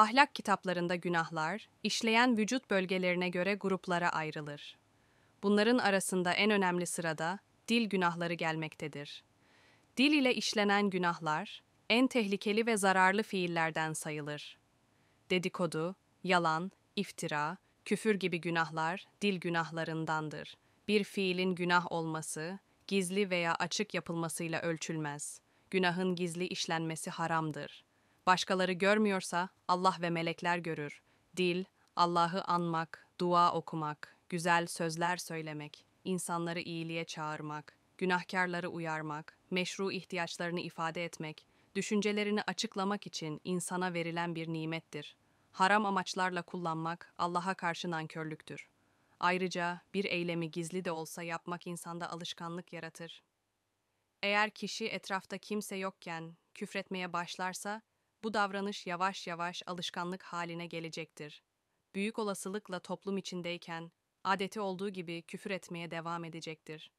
Ahlak kitaplarında günahlar, işleyen vücut bölgelerine göre gruplara ayrılır. Bunların arasında en önemli sırada dil günahları gelmektedir. Dil ile işlenen günahlar, en tehlikeli ve zararlı fiillerden sayılır. Dedikodu, yalan, iftira, küfür gibi günahlar dil günahlarındandır. Bir fiilin günah olması, gizli veya açık yapılmasıyla ölçülmez. Günahın gizli işlenmesi haramdır.'' Başkaları görmüyorsa Allah ve melekler görür. Dil, Allah'ı anmak, dua okumak, güzel sözler söylemek, insanları iyiliğe çağırmak, günahkarları uyarmak, meşru ihtiyaçlarını ifade etmek, düşüncelerini açıklamak için insana verilen bir nimettir. Haram amaçlarla kullanmak Allah'a karşı nankörlüktür. Ayrıca bir eylemi gizli de olsa yapmak insanda alışkanlık yaratır. Eğer kişi etrafta kimse yokken küfretmeye başlarsa bu davranış yavaş yavaş alışkanlık haline gelecektir. Büyük olasılıkla toplum içindeyken adeti olduğu gibi küfür etmeye devam edecektir.